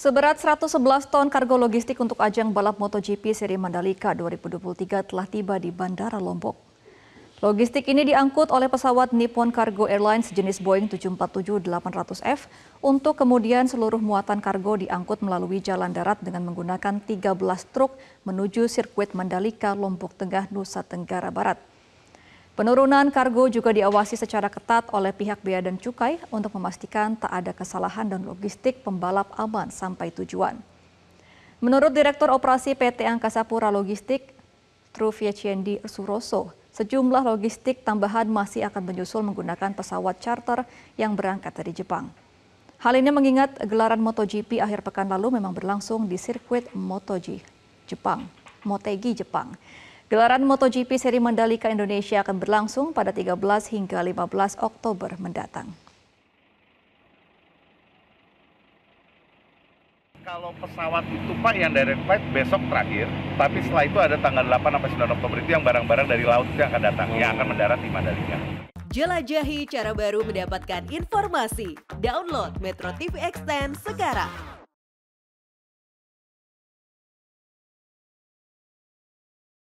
Seberat 111 ton kargo logistik untuk ajang balap MotoGP seri Mandalika 2023 telah tiba di Bandara Lombok. Logistik ini diangkut oleh pesawat Nippon Cargo Airlines jenis Boeing 747-800F untuk kemudian seluruh muatan kargo diangkut melalui jalan darat dengan menggunakan 13 truk menuju sirkuit Mandalika, Lombok Tengah, Nusa Tenggara Barat. Penurunan kargo juga diawasi secara ketat oleh pihak bea dan cukai untuk memastikan tak ada kesalahan dan logistik pembalap aman sampai tujuan. Menurut Direktur Operasi PT Angkasa Pura Logistik, Chendi Suroso, sejumlah logistik tambahan masih akan menyusul menggunakan pesawat charter yang berangkat dari Jepang. Hal ini mengingat gelaran MotoGP akhir pekan lalu memang berlangsung di sirkuit MotoGP Jepang, Motegi Jepang. Gelaran MotoGP seri Mandalika Indonesia akan berlangsung pada 13 hingga 15 Oktober mendatang. Kalau pesawat itu Pak yang dari flight besok terakhir, tapi setelah itu ada tanggal 8 sampai 9 Oktober itu yang barang-barang dari laut itu yang akan datang, yang akan mendarat di Mandalika. Jelajahi cara baru mendapatkan informasi. Download Metro TV Extend sekarang.